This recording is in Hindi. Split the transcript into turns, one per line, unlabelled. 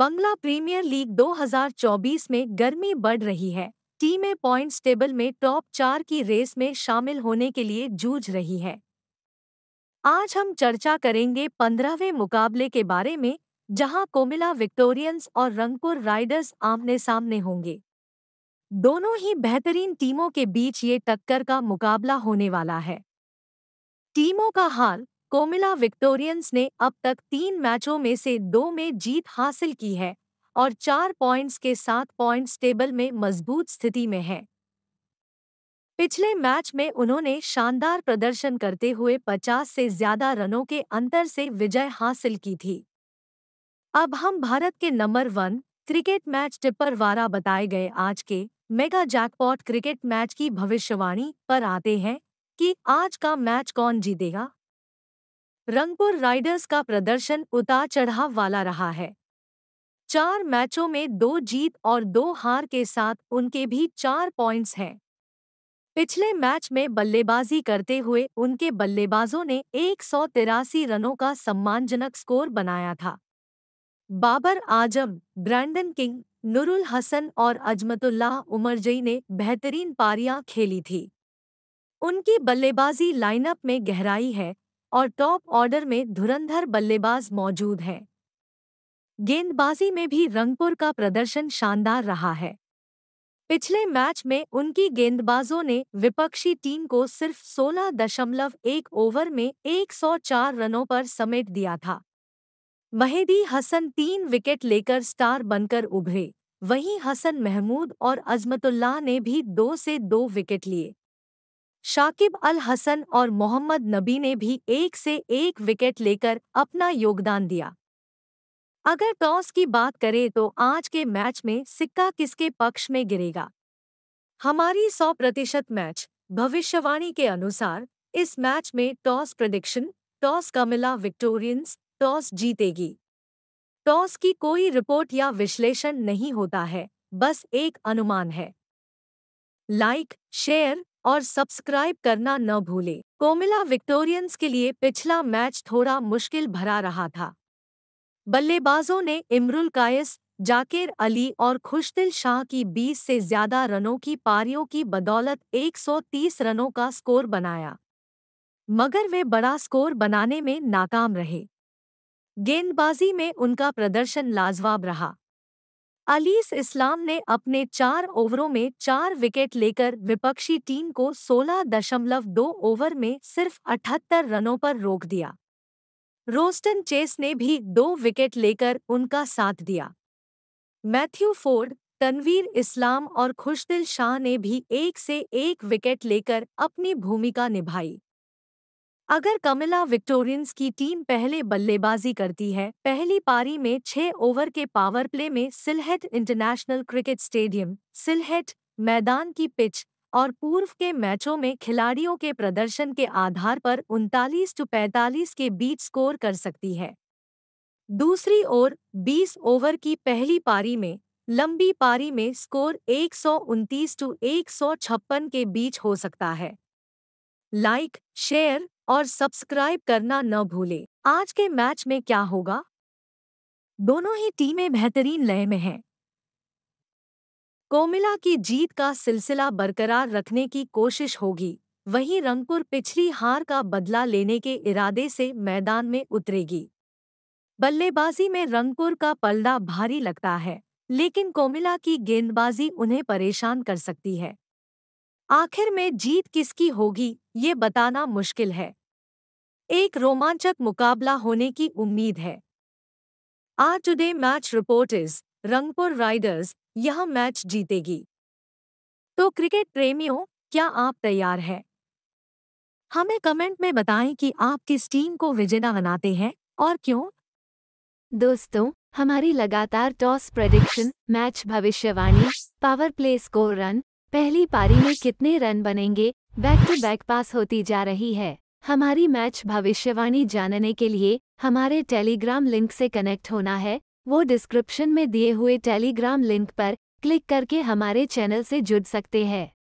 बंगला प्रीमियर लीग 2024 में गर्मी बढ़ रही है टीमें पॉइंट्स टेबल में टॉप चार की रेस में शामिल होने के लिए जूझ रही है आज हम चर्चा करेंगे पंद्रहवें मुकाबले के बारे में जहां कोमिला विक्टोरियंस और रंगपुर राइडर्स आमने सामने होंगे दोनों ही बेहतरीन टीमों के बीच ये टक्कर का मुकाबला होने वाला है टीमों का हाल कोमिला विक्टोरियंस ने अब तक तीन मैचों में से दो में जीत हासिल की है और चार पॉइंट्स के साथ पॉइंट्स टेबल में मजबूत स्थिति में है पिछले मैच में उन्होंने शानदार प्रदर्शन करते हुए 50 से ज्यादा रनों के अंतर से विजय हासिल की थी अब हम भारत के number one cricket match tipper वारा बताए गए आज के मेगा जैकपॉट क्रिकेट मैच की भविष्यवाणी पर आते हैं कि आज का मैच कौन जीतेगा रंगपुर राइडर्स का प्रदर्शन उतार चढ़ाव वाला रहा है चार मैचों में दो जीत और दो हार के साथ उनके भी चार पॉइंट्स हैं पिछले मैच में बल्लेबाजी करते हुए उनके बल्लेबाजों ने एक रनों का सम्मानजनक स्कोर बनाया था बाबर आजम ब्रैंडन किंग नुरुल हसन और अजमतुल्लाह उमरजई ने बेहतरीन पारियां खेली थी उनकी बल्लेबाजी लाइनअप में गहराई है और टॉप ऑर्डर में धुरंधर बल्लेबाज मौजूद हैं गेंदबाजी में भी रंगपुर का प्रदर्शन शानदार रहा है पिछले मैच में उनकी गेंदबाजों ने विपक्षी टीम को सिर्फ 16.1 ओवर में 104 रनों पर समेट दिया था महेदी हसन तीन विकेट लेकर स्टार बनकर उभरे वहीं हसन महमूद और अजमतुल्लाह ने भी दो से दो विकेट लिए शाकिब अल हसन और मोहम्मद नबी ने भी एक से एक विकेट लेकर अपना योगदान दिया अगर टॉस की बात करें तो आज के मैच में सिक्का किसके पक्ष में गिरेगा हमारी 100 प्रतिशत मैच भविष्यवाणी के अनुसार इस मैच में toss prediction toss Comilla Victorians toss जीतेगी टॉस की कोई रिपोर्ट या विश्लेषण नहीं होता है बस एक अनुमान है लाइक शेयर और सब्सक्राइब करना न भूलें कोमिला विक्टोरियंस के लिए पिछला मैच थोड़ा मुश्किल भरा रहा था बल्लेबाजों ने इमरुल कायस जाकिर अली और खुशदिल शाह की 20 से ज्यादा रनों की पारियों की बदौलत 130 रनों का स्कोर बनाया मगर वे बड़ा स्कोर बनाने में नाकाम रहे गेंदबाजी में उनका प्रदर्शन लाजवाब रहा अलीस इस्लाम ने अपने चार ओवरों में चार विकेट लेकर विपक्षी टीम को 16.2 ओवर में सिर्फ 78 रनों पर रोक दिया रोस्टन चेस ने भी दो विकेट लेकर उनका साथ दिया मैथ्यू फोर्ड तनवीर इस्लाम और खुशदिल शाह ने भी एक से एक विकेट लेकर अपनी भूमिका निभाई अगर कमिला विक्टोरियंस की टीम पहले बल्लेबाजी करती है पहली पारी में छह ओवर के पावर प्ले में Sylhet international cricket stadium Sylhet मैदान की पिच और पूर्व के मैचों में खिलाड़ियों के प्रदर्शन के आधार पर उनतालीस टू पैंतालीस के बीच स्कोर कर सकती है दूसरी ओर 20 ओवर की पहली पारी में लंबी पारी में स्कोर एक टू एक के बीच हो सकता है लाइक शेयर और सब्सक्राइब करना न भूले आज के मैच में क्या होगा दोनों ही टीमें बेहतरीन लय में हैं कोमिला की जीत का सिलसिला बरकरार रखने की कोशिश होगी वहीं रंगपुर पिछली हार का बदला लेने के इरादे से मैदान में उतरेगी बल्लेबाजी में रंगपुर का पलड़ा भारी लगता है लेकिन कोमिला की गेंदबाजी उन्हें परेशान कर सकती है आखिर में जीत किसकी होगी ये बताना मुश्किल है एक रोमांचक मुकाबला होने की उम्मीद है आज today match reporters Rangpur riders यह मैच जीतेगी तो क्रिकेट प्रेमियों क्या आप तैयार हैं हमें कमेंट में बताएं कि आप किस टीम को विजेता बनाते हैं और क्यों दोस्तों हमारी लगातार टॉस प्रेडिक्शन मैच भविष्यवाणी पावर प्ले स्कोर रन पहली पारी में कितने रन बनेंगे बैक टू बैक पास होती जा रही है हमारी मैच भविष्यवाणी जानने के लिए हमारे टेलीग्राम लिंक से कनेक्ट होना है वो डिस्क्रिप्शन में दिए हुए टेलीग्राम लिंक पर क्लिक करके हमारे चैनल से जुड़ सकते हैं